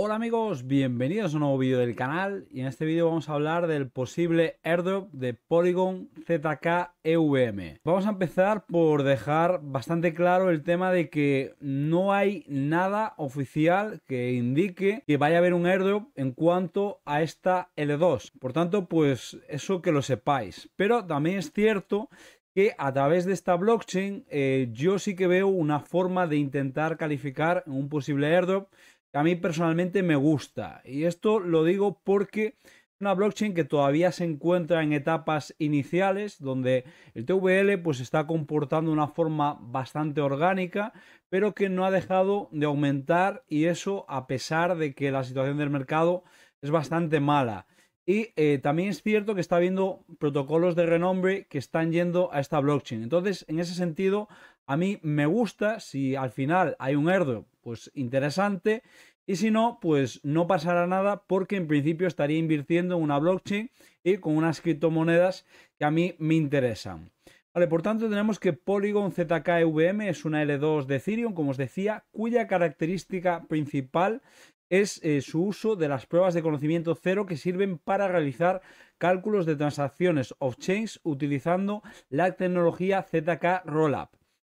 Hola amigos, bienvenidos a un nuevo vídeo del canal y en este vídeo vamos a hablar del posible airdrop de Polygon ZK EVM. Vamos a empezar por dejar bastante claro el tema de que no hay nada oficial que indique que vaya a haber un airdrop en cuanto a esta L2. Por tanto, pues eso que lo sepáis. Pero también es cierto que a través de esta blockchain eh, yo sí que veo una forma de intentar calificar un posible airdrop a mí personalmente me gusta. Y esto lo digo porque es una blockchain que todavía se encuentra en etapas iniciales, donde el TVL pues está comportando una forma bastante orgánica, pero que no ha dejado de aumentar y eso a pesar de que la situación del mercado es bastante mala. Y eh, también es cierto que está habiendo protocolos de renombre que están yendo a esta blockchain. Entonces, en ese sentido, a mí me gusta si al final hay un airdrop pues interesante. Y si no, pues no pasará nada porque en principio estaría invirtiendo en una blockchain y con unas criptomonedas que a mí me interesan. Vale, por tanto tenemos que Polygon ZKVM es una L2 de Ethereum, como os decía, cuya característica principal es eh, su uso de las pruebas de conocimiento cero que sirven para realizar cálculos de transacciones off-chains utilizando la tecnología ZK Rollup.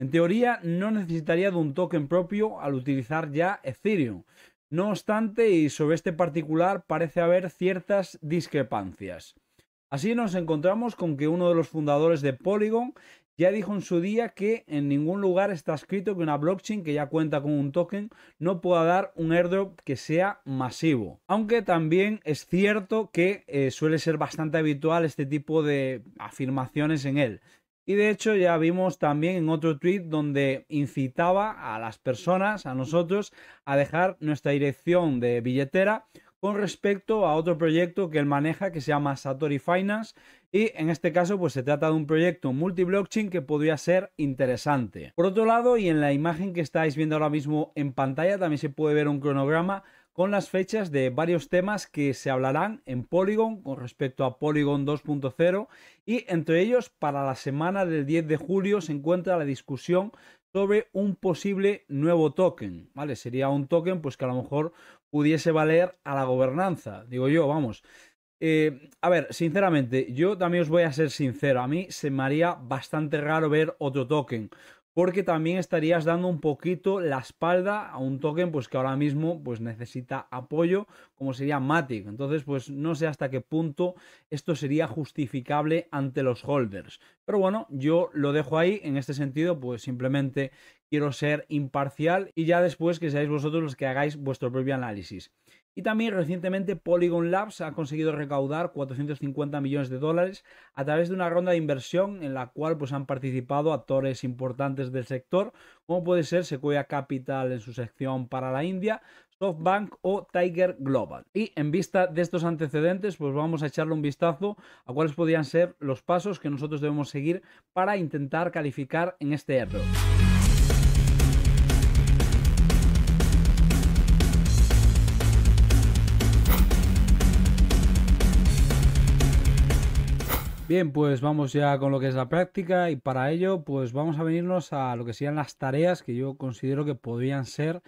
En teoría no necesitaría de un token propio al utilizar ya Ethereum. No obstante, y sobre este particular parece haber ciertas discrepancias. Así nos encontramos con que uno de los fundadores de Polygon ya dijo en su día que en ningún lugar está escrito que una blockchain que ya cuenta con un token no pueda dar un airdrop que sea masivo. Aunque también es cierto que eh, suele ser bastante habitual este tipo de afirmaciones en él. Y de hecho ya vimos también en otro tweet donde incitaba a las personas, a nosotros, a dejar nuestra dirección de billetera con respecto a otro proyecto que él maneja que se llama Satori Finance y en este caso pues se trata de un proyecto multi-blockchain que podría ser interesante. Por otro lado y en la imagen que estáis viendo ahora mismo en pantalla también se puede ver un cronograma con las fechas de varios temas que se hablarán en Polygon con respecto a Polygon 2.0 y entre ellos para la semana del 10 de julio se encuentra la discusión sobre un posible nuevo token, ¿vale? Sería un token pues que a lo mejor pudiese valer a la gobernanza, digo yo, vamos. Eh, a ver, sinceramente, yo también os voy a ser sincero, a mí se me haría bastante raro ver otro token porque también estarías dando un poquito la espalda a un token pues que ahora mismo pues necesita apoyo como sería Matic. Entonces, pues no sé hasta qué punto esto sería justificable ante los holders. Pero bueno, yo lo dejo ahí. En este sentido, pues simplemente quiero ser imparcial y ya después que seáis vosotros los que hagáis vuestro propio análisis. Y también recientemente Polygon Labs ha conseguido recaudar 450 millones de dólares a través de una ronda de inversión en la cual pues, han participado actores importantes del sector, como puede ser Sequoia Capital en su sección para la India, SoftBank o Tiger Global. Y en vista de estos antecedentes, pues vamos a echarle un vistazo a cuáles podrían ser los pasos que nosotros debemos seguir para intentar calificar en este error. Bien, pues vamos ya con lo que es la práctica y para ello pues vamos a venirnos a lo que serían las tareas que yo considero que podrían ser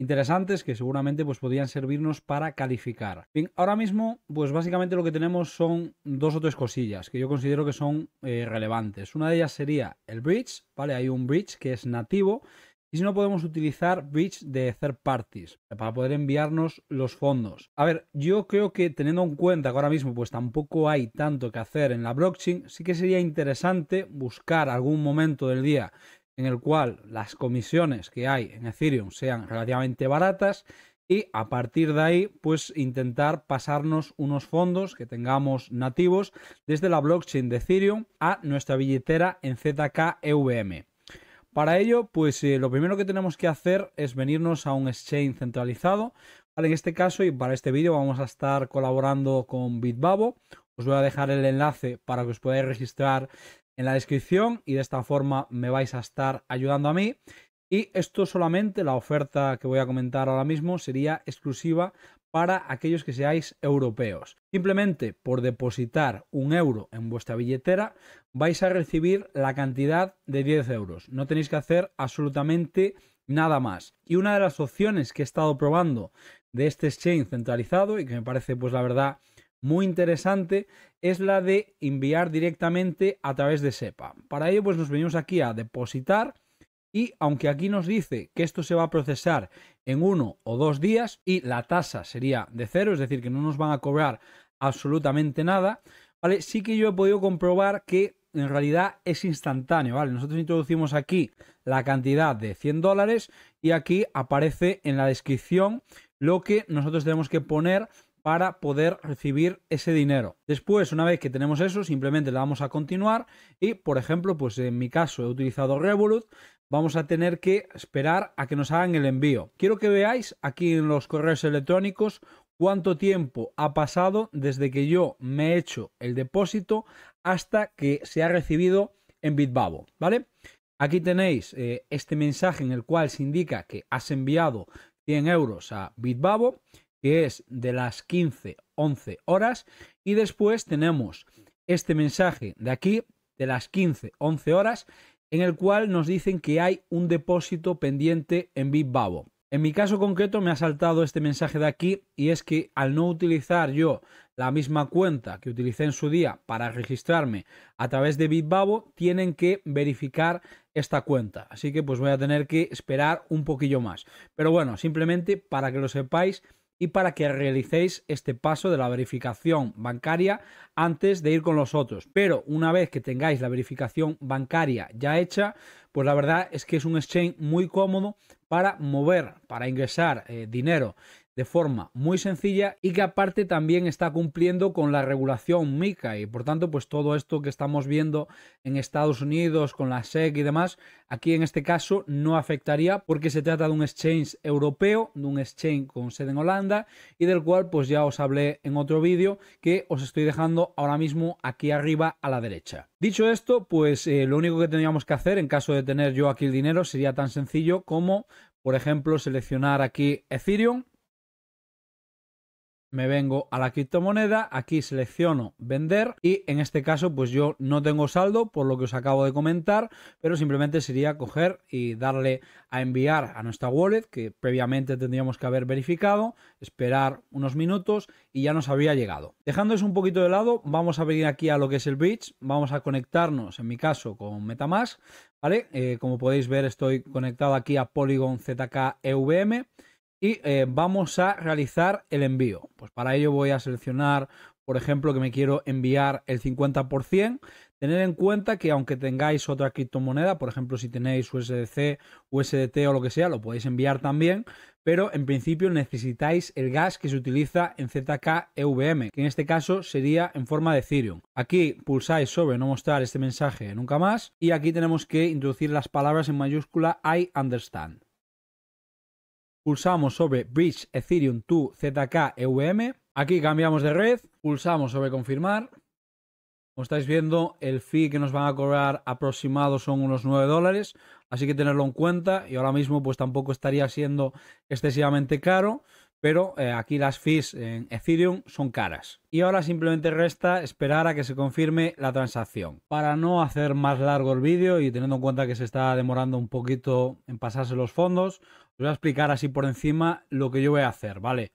interesantes que seguramente pues podrían servirnos para calificar. Bien, ahora mismo pues básicamente lo que tenemos son dos o tres cosillas que yo considero que son eh, relevantes. Una de ellas sería el bridge, ¿vale? Hay un bridge que es nativo y si no podemos utilizar bridge de third parties para poder enviarnos los fondos. A ver, yo creo que teniendo en cuenta que ahora mismo pues tampoco hay tanto que hacer en la blockchain, sí que sería interesante buscar algún momento del día en el cual las comisiones que hay en Ethereum sean relativamente baratas y a partir de ahí pues intentar pasarnos unos fondos que tengamos nativos desde la blockchain de Ethereum a nuestra billetera en ZKEVM. Para ello, pues eh, lo primero que tenemos que hacer es venirnos a un exchange centralizado. en este caso y para este vídeo vamos a estar colaborando con Bitbabo. Os voy a dejar el enlace para que os podáis registrar en la descripción y de esta forma me vais a estar ayudando a mí. Y esto solamente, la oferta que voy a comentar ahora mismo, sería exclusiva para aquellos que seáis europeos. Simplemente por depositar un euro en vuestra billetera vais a recibir la cantidad de 10 euros. No tenéis que hacer absolutamente nada más. Y una de las opciones que he estado probando de este exchange centralizado y que me parece pues la verdad muy interesante es la de enviar directamente a través de SEPA. Para ello, pues nos venimos aquí a depositar y aunque aquí nos dice que esto se va a procesar en uno o dos días y la tasa sería de cero, es decir, que no nos van a cobrar absolutamente nada, ¿vale? Sí que yo he podido comprobar que en realidad es instantáneo, ¿vale? Nosotros introducimos aquí la cantidad de 100 dólares y aquí aparece en la descripción lo que nosotros tenemos que poner para poder recibir ese dinero. Después, una vez que tenemos eso, simplemente le vamos a continuar y, por ejemplo, pues en mi caso he utilizado Revolut, vamos a tener que esperar a que nos hagan el envío. Quiero que veáis aquí en los correos electrónicos cuánto tiempo ha pasado desde que yo me he hecho el depósito hasta que se ha recibido en Bitbabo, ¿vale? Aquí tenéis eh, este mensaje en el cual se indica que has enviado 100 euros a Bitbabo que es de las 15, 11 horas. Y después tenemos este mensaje de aquí, de las 15, 11 horas, en el cual nos dicen que hay un depósito pendiente en Bitbabo. En mi caso concreto me ha saltado este mensaje de aquí y es que al no utilizar yo la misma cuenta que utilicé en su día para registrarme a través de Bitbabo, tienen que verificar esta cuenta. Así que pues voy a tener que esperar un poquillo más. Pero bueno, simplemente para que lo sepáis, para que realicéis este paso de la verificación bancaria antes de ir con los otros. Pero una vez que tengáis la verificación bancaria ya hecha, pues la verdad es que es un exchange muy cómodo para mover, para ingresar eh, dinero de forma muy sencilla y que aparte también está cumpliendo con la regulación MICA y por tanto pues todo esto que estamos viendo en Estados Unidos con la SEC y demás, aquí en este caso no afectaría porque se trata de un exchange europeo, de un exchange con sede en Holanda y del cual pues ya os hablé en otro vídeo que os estoy dejando ahora mismo aquí arriba a la derecha. Dicho esto, pues eh, lo único que tendríamos que hacer en caso de tener yo aquí el dinero sería tan sencillo como por ejemplo seleccionar aquí Ethereum me vengo a la criptomoneda, aquí selecciono vender y en este caso pues yo no tengo saldo por lo que os acabo de comentar, pero simplemente sería coger y darle a enviar a nuestra wallet que previamente tendríamos que haber verificado, esperar unos minutos y ya nos había llegado. Dejando eso un poquito de lado, vamos a venir aquí a lo que es el bridge, vamos a conectarnos en mi caso con Metamask, ¿vale? Eh, como podéis ver estoy conectado aquí a Polygon ZK EVM y eh, vamos a realizar el envío. Pues para ello voy a seleccionar, por ejemplo, que me quiero enviar el 50%. Tener en cuenta que aunque tengáis otra criptomoneda, por ejemplo, si tenéis USDC, USDT o lo que sea, lo podéis enviar también, pero en principio necesitáis el gas que se utiliza en ZK-EVM, que en este caso sería en forma de Ethereum. Aquí pulsáis sobre no mostrar este mensaje nunca más y aquí tenemos que introducir las palabras en mayúscula I understand pulsamos sobre Bridge Ethereum to ZK EVM. Aquí cambiamos de red, pulsamos sobre confirmar. Como estáis viendo, el fee que nos van a cobrar aproximado son unos 9 dólares, así que tenerlo en cuenta y ahora mismo pues tampoco estaría siendo excesivamente caro, pero eh, aquí las fees en Ethereum son caras. Y ahora simplemente resta esperar a que se confirme la transacción. Para no hacer más largo el vídeo y teniendo en cuenta que se está demorando un poquito en pasarse los fondos, os voy a explicar así por encima lo que yo voy a hacer, ¿vale?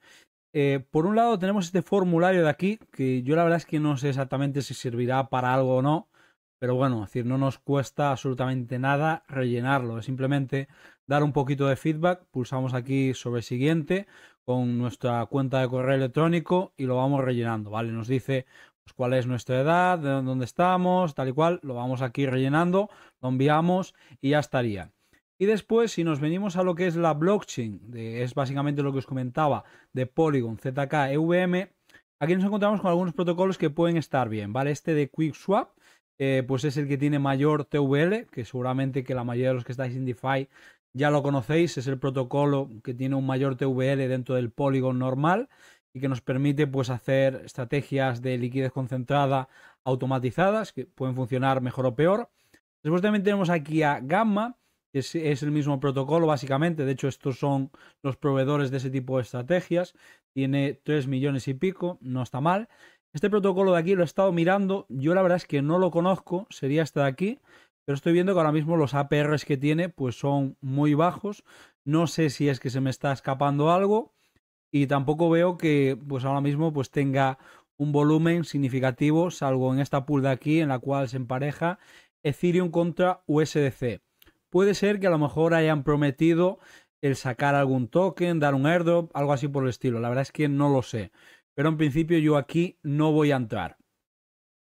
Eh, por un lado tenemos este formulario de aquí, que yo la verdad es que no sé exactamente si servirá para algo o no, pero bueno, decir, no nos cuesta absolutamente nada rellenarlo, es simplemente dar un poquito de feedback, pulsamos aquí sobre siguiente con nuestra cuenta de correo electrónico y lo vamos rellenando, ¿vale? Nos dice pues, cuál es nuestra edad, de dónde estamos, tal y cual, lo vamos aquí rellenando, lo enviamos y ya estaría. Y después, si nos venimos a lo que es la blockchain, es básicamente lo que os comentaba de Polygon, ZK, EVM, aquí nos encontramos con algunos protocolos que pueden estar bien, ¿vale? Este de QuickSwap, eh, pues es el que tiene mayor TVL, que seguramente que la mayoría de los que estáis en DeFi ya lo conocéis, es el protocolo que tiene un mayor TVL dentro del Polygon normal y que nos permite pues hacer estrategias de liquidez concentrada automatizadas que pueden funcionar mejor o peor. Después también tenemos aquí a Gamma, es, el mismo protocolo básicamente, de hecho estos son los proveedores de ese tipo de estrategias, tiene 3 millones y pico, no está mal. Este protocolo de aquí lo he estado mirando, yo la verdad es que no lo conozco, sería este de aquí, pero estoy viendo que ahora mismo los APRs que tiene pues son muy bajos, no sé si es que se me está escapando algo y tampoco veo que pues ahora mismo pues tenga un volumen significativo, salvo en esta pool de aquí en la cual se empareja Ethereum contra USDC puede ser que a lo mejor hayan prometido el sacar algún token, dar un airdrop, algo así por el estilo. La verdad es que no lo sé. Pero en principio yo aquí no voy a entrar.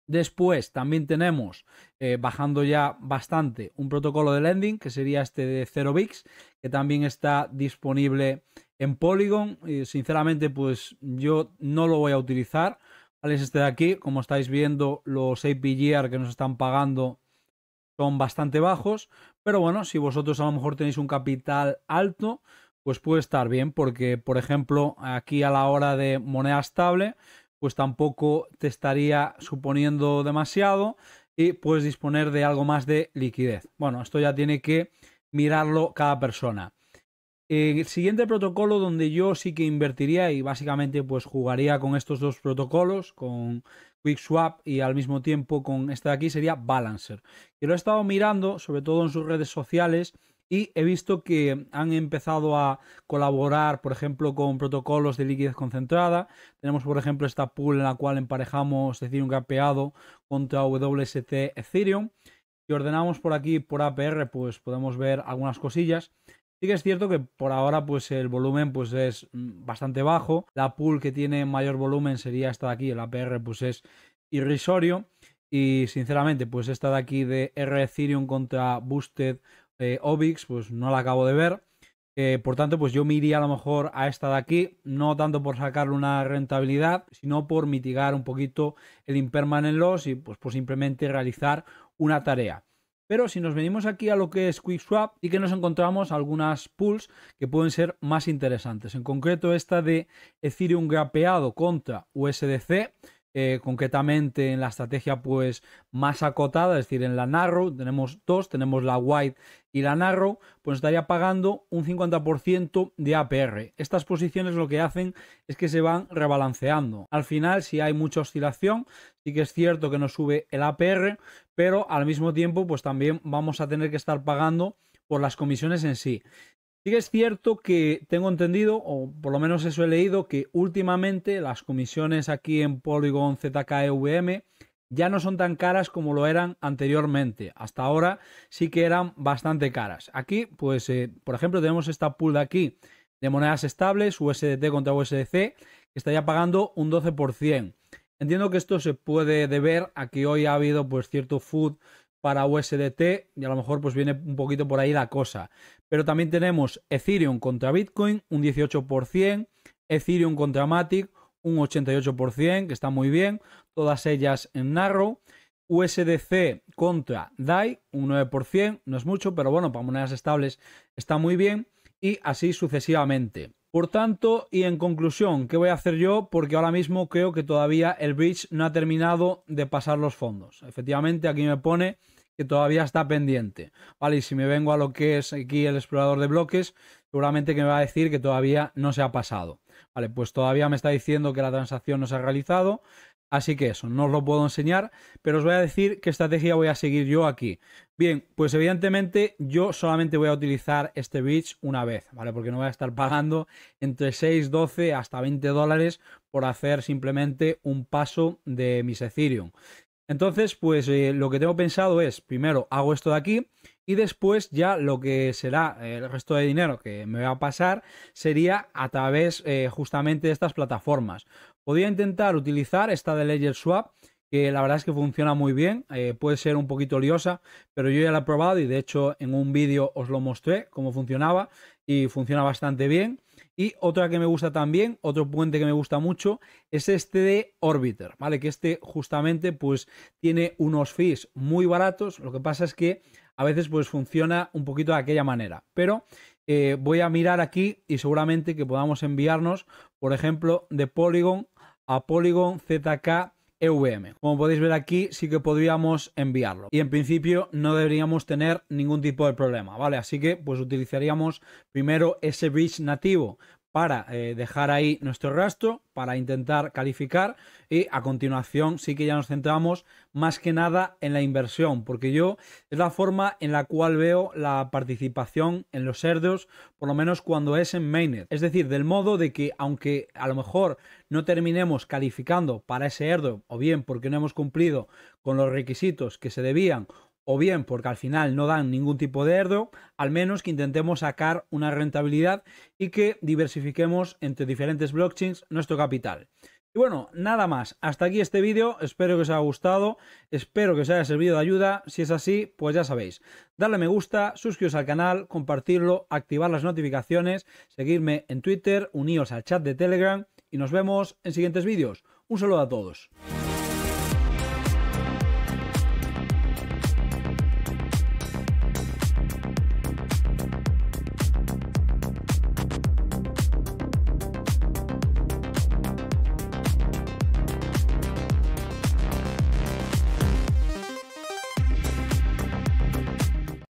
Después también tenemos, eh, bajando ya bastante, un protocolo de lending, que sería este de 0 bix que también está disponible en Polygon. Y sinceramente, pues yo no lo voy a utilizar. Es este de aquí, como estáis viendo, los APGR que nos están pagando son bastante bajos, pero bueno, si vosotros a lo mejor tenéis un capital alto, pues puede estar bien, porque por ejemplo aquí a la hora de moneda estable, pues tampoco te estaría suponiendo demasiado y puedes disponer de algo más de liquidez. Bueno, esto ya tiene que mirarlo cada persona. Eh, el siguiente protocolo donde yo sí que invertiría y básicamente pues jugaría con estos dos protocolos, con QuickSwap y al mismo tiempo con este de aquí sería Balancer. y lo he estado mirando, sobre todo en sus redes sociales, y he visto que han empezado a colaborar, por ejemplo, con protocolos de liquidez concentrada. Tenemos, por ejemplo, esta pool en la cual emparejamos decir un capeado contra WST Ethereum. Y ordenamos por aquí, por APR, pues podemos ver algunas cosillas. Sí que es cierto que por ahora pues el volumen pues es bastante bajo. La pool que tiene mayor volumen sería esta de aquí, el APR pues es irrisorio. Y sinceramente pues esta de aquí de R Ethereum contra Boosted eh, Obix pues no la acabo de ver. Eh, por tanto, pues yo me iría a lo mejor a esta de aquí, no tanto por sacarle una rentabilidad, sino por mitigar un poquito el impermanent loss y pues, pues simplemente realizar una tarea. Pero si nos venimos aquí a lo que es QuickSwap, y que nos encontramos algunas pools que pueden ser más interesantes. En concreto, esta de Ethereum grapeado contra USDC eh, concretamente en la estrategia pues más acotada, es decir, en la narrow, tenemos dos, tenemos la wide y la narrow, pues estaría pagando un 50% de APR. Estas posiciones lo que hacen es que se van rebalanceando. Al final, si hay mucha oscilación, sí que es cierto que nos sube el APR, pero al mismo tiempo pues también vamos a tener que estar pagando por las comisiones en sí. Sí que es cierto que tengo entendido, o por lo menos eso he leído, que últimamente las comisiones aquí en Polygon ZKEVM ya no son tan caras como lo eran anteriormente. Hasta ahora sí que eran bastante caras. Aquí, pues, eh, por ejemplo, tenemos esta pool de aquí de monedas estables, USDT contra USDC, que ya pagando un 12%. Entiendo que esto se puede deber a que hoy ha habido pues cierto food para USDT y a lo mejor pues viene un poquito por ahí la cosa. Pero también tenemos Ethereum contra Bitcoin, un 18%, Ethereum contra Matic, un 88%, que está muy bien, todas ellas en narro USDC contra DAI, un 9%, no es mucho, pero bueno, para monedas estables está muy bien. Y así sucesivamente. Por tanto, y en conclusión, ¿qué voy a hacer yo? Porque ahora mismo creo que todavía el bridge no ha terminado de pasar los fondos. Efectivamente, aquí me pone que todavía está pendiente. Vale, y si me vengo a lo que es aquí el explorador de bloques, seguramente que me va a decir que todavía no se ha pasado. Vale, pues todavía me está diciendo que la transacción no se ha realizado, Así que eso, no os lo puedo enseñar, pero os voy a decir qué estrategia voy a seguir yo aquí. Bien, pues evidentemente yo solamente voy a utilizar este bridge una vez, ¿vale? Porque no voy a estar pagando entre 6, 12 hasta 20 dólares por hacer simplemente un paso de mis Ethereum. Entonces, pues eh, lo que tengo pensado es, primero hago esto de aquí y después ya lo que será eh, el resto de dinero que me va a pasar sería a través eh, justamente de estas plataformas podía intentar utilizar esta de Ledger Swap, que la verdad es que funciona muy bien, eh, puede ser un poquito liosa, pero yo ya la he probado y de hecho en un vídeo os lo mostré cómo funcionaba y funciona bastante bien. Y otra que me gusta también, otro puente que me gusta mucho, es este de Orbiter, ¿vale? Que este justamente pues tiene unos fees muy baratos, lo que pasa es que a veces pues funciona un poquito de aquella manera, pero eh, voy a mirar aquí y seguramente que podamos enviarnos, por ejemplo, de Polygon a Polygon ZK EVM. Como podéis ver aquí, sí que podríamos enviarlo. Y en principio no deberíamos tener ningún tipo de problema, ¿vale? Así que pues utilizaríamos primero ese bridge nativo para eh, dejar ahí nuestro rastro, para intentar calificar y a continuación sí que ya nos centramos más que nada en la inversión, porque yo es la forma en la cual veo la participación en los ERDOs, por lo menos cuando es en mainnet. Es decir, del modo de que aunque a lo mejor no terminemos calificando para ese ERDO o bien porque no hemos cumplido con los requisitos que se debían o bien porque al final no dan ningún tipo de ERDO, al menos que intentemos sacar una rentabilidad y que diversifiquemos entre diferentes blockchains nuestro capital. Y bueno, nada más. Hasta aquí este vídeo. Espero que os haya gustado. Espero que os haya servido de ayuda. Si es así, pues ya sabéis. Darle me gusta, suscribiros al canal, compartirlo, activar las notificaciones, seguirme en Twitter, uníos al chat de Telegram y nos vemos en siguientes vídeos. Un saludo a todos.